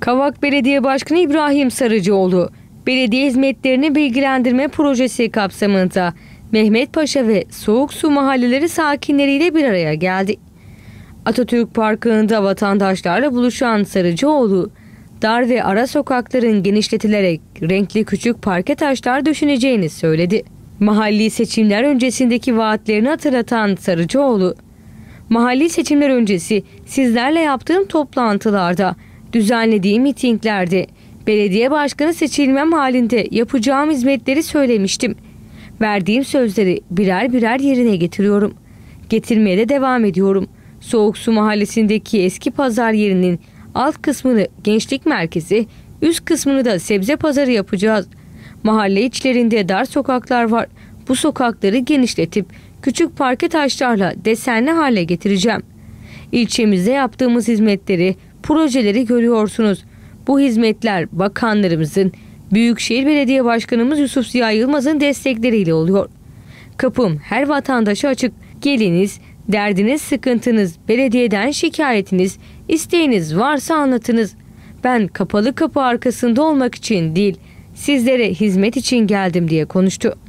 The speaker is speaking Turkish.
Kavak Belediye Başkanı İbrahim Sarıcıoğlu, belediye hizmetlerini bilgilendirme projesi kapsamında Mehmet Paşa ve Soğuk Su mahalleleri sakinleriyle bir araya geldi. Atatürk Parkı'nda vatandaşlarla buluşan Sarıcıoğlu, dar ve ara sokakların genişletilerek renkli küçük parke taşlar düşüneceğini söyledi. Mahalli seçimler öncesindeki vaatlerini hatırlatan Sarıcıoğlu, mahalli seçimler öncesi sizlerle yaptığım toplantılarda düzenlediği mitinglerde belediye başkanı seçilmem halinde yapacağım hizmetleri söylemiştim. Verdiğim sözleri birer birer yerine getiriyorum. Getirmeye de devam ediyorum. Soğuk Su Mahallesi'ndeki eski pazar yerinin alt kısmını gençlik merkezi, üst kısmını da sebze pazarı yapacağız. Mahalle içlerinde dar sokaklar var. Bu sokakları genişletip küçük parke taşlarla desenli hale getireceğim. İlçemizde yaptığımız hizmetleri projeleri görüyorsunuz. Bu hizmetler bakanlarımızın, Büyükşehir Belediye Başkanımız Yusuf Ziya Yılmaz'ın destekleriyle oluyor. Kapım her vatandaşa açık. Geliniz, derdiniz, sıkıntınız, belediyeden şikayetiniz, isteğiniz varsa anlatınız. Ben kapalı kapı arkasında olmak için değil, sizlere hizmet için geldim diye konuştu.